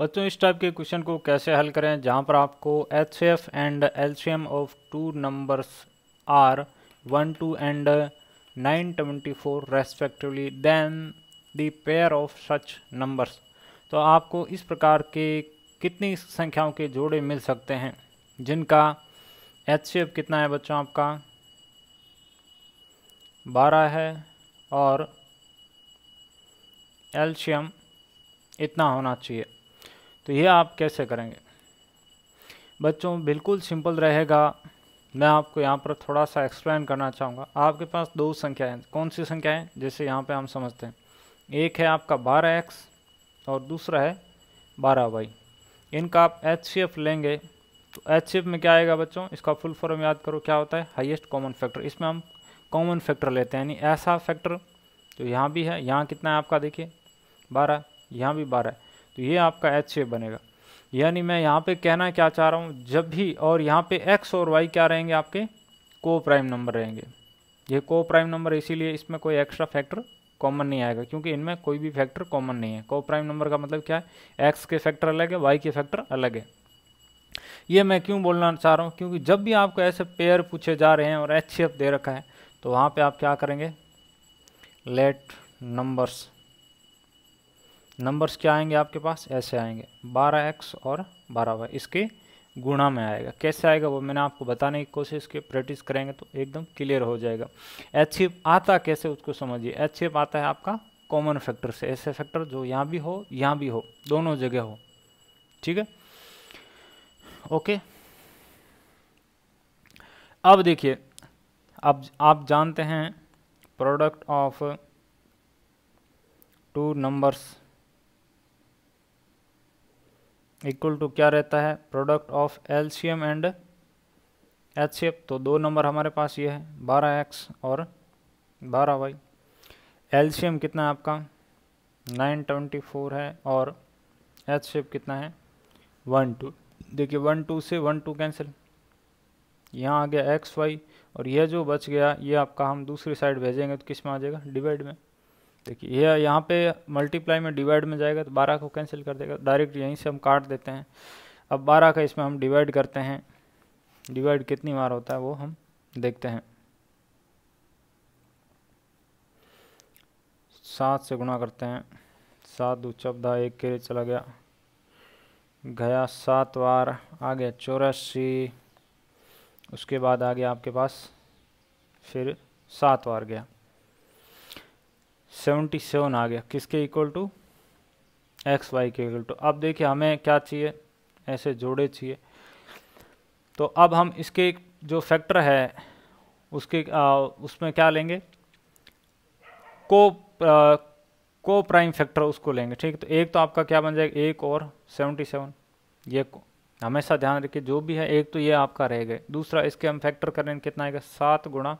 बच्चों इस टाइप के क्वेश्चन को कैसे हल करें जहाँ पर आपको H F and LCM of two numbers are one two and nine twenty four respectively then the pair of such numbers तो आपको इस प्रकार के कितनी संख्याओं के जोड़े मिल सकते हैं जिनका एच सी एफ कितना है बच्चों आपका बारह है और एल्शियम इतना होना चाहिए तो ये आप कैसे करेंगे बच्चों बिल्कुल सिंपल रहेगा मैं आपको यहाँ पर थोड़ा सा एक्सप्लेन करना चाहूँगा आपके पास दो संख्याएं कौन सी संख्याएं जैसे यहाँ पे हम समझते हैं एक है आपका बारह एक्स और दूसरा है बारह वाई इनका आप एच सी एफ लेंगे तो एच सी एफ में क्या आएगा बच्चों इसका फुल फॉर्म याद करो क्या होता है हाइएस्ट कॉमन फैक्टर इसमें हम कॉमन फैक्टर लेते हैं यानी ऐसा फैक्टर तो यहाँ भी है यहाँ कितना है आपका देखिए बारह यहाँ भी बारह तो ये आपका एच शेप बनेगा यानी मैं यहाँ पे कहना क्या चाह रहा हूँ जब भी और यहाँ पे एक्स और वाई क्या रहेंगे आपके को प्राइम नंबर रहेंगे ये को प्राइम नंबर इसीलिए इसमें कोई एक्स्ट्रा फैक्टर कॉमन नहीं आएगा क्योंकि इनमें कोई भी फैक्टर कॉमन नहीं है को प्राइम नंबर का मतलब क्या है एक्स के फैक्टर अलग है वाई के फैक्टर अलग है ये मैं क्यों बोलना चाह रहा हूँ क्योंकि जब भी आपको ऐसे पेयर पूछे जा रहे हैं और एच दे रखा है तो वहाँ पर आप क्या करेंगे लेट नंबर्स नंबर्स क्या आएंगे आपके पास ऐसे आएंगे बारह एक्स और बारह वाई इसके गुणा में आएगा कैसे आएगा वो मैंने आपको बताने की कोशिश की प्रैक्टिस करेंगे तो एकदम क्लियर हो जाएगा एच आता कैसे उसको समझिए एच आता है आपका कॉमन फैक्टर से ऐसे फैक्टर जो यहाँ भी हो यहाँ भी हो दोनों जगह हो ठीक है ओके अब देखिए अब आप जानते हैं product of two numbers equal to क्या रहता है product of LCM and H तो दो नंबर हमारे पास ये है बारह एक्स और बारह वाई एलसीएम कितना है आपका नाइन ट्वेंटी फोर है और एच शेप कितना है वन टू देखिए वन टू से वन टू कैंसिल यहाँ आ गया एक्स वाई और यह जो बच गया ये आपका हम दूसरी साइड भेजेंगे तो किस में आ जाएगा डिवाइड में देखिए यह यहाँ पे मल्टीप्लाई में डिवाइड में जाएगा तो बारह को कैंसिल कर देगा डायरेक्ट यहीं से हम काट देते हैं अब बारह का इसमें हम डिवाइड करते हैं डिवाइड कितनी बार होता है वो हम देखते हैं सात से गुणा करते हैं सात दो चौदह एक के चला गया गया सात बार आ गया चौरासी उसके बाद आ गया आपके पास फिर सात बार गया सेवेंटी सेवन आ गया किसके इक्वल टू एक्स वाई के इक्वल टू अब देखिए हमें क्या चाहिए ऐसे जोड़े चाहिए तो अब हम इसके जो फैक्टर है उसके आ, उसमें क्या लेंगे को आ, को प्राइम फैक्टर उसको लेंगे ठीक तो एक तो आपका क्या बन जाएगा एक और सेवेंटी सेवन ये हमेशा ध्यान रखिए जो भी है एक तो ये आपका रह गए दूसरा इसके हम फैक्टर करेंगे कितना आएगा सात गुणा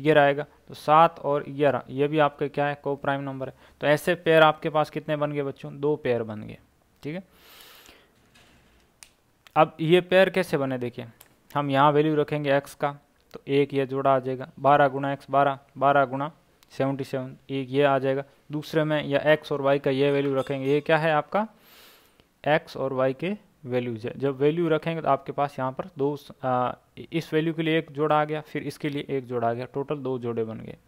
ग्यारह आएगा तो सात और ग्यारह ये भी आपके क्या है को प्राइम नंबर है तो ऐसे पेयर आपके पास कितने बन गए बच्चों दो पेयर बन गए ठीक है अब ये पेयर कैसे बने देखिए हम यहाँ वैल्यू रखेंगे एक्स का तो एक ये जोड़ा आ जाएगा बारह गुणा एक्स बारह बारह गुणा सेवेंटी सेवन एक ये आ जाएगा दूसरे में या एक्स और वाई का ये वैल्यू रखेंगे ये क्या है आपका एक्स और वाई के वैल्यूज़ है जब वैल्यू रखेंगे तो आपके पास यहाँ पर दो इस वैल्यू के लिए एक जोड़ा आ गया फिर इसके लिए एक जोड़ा आ गया टोटल दो जोड़े बन गए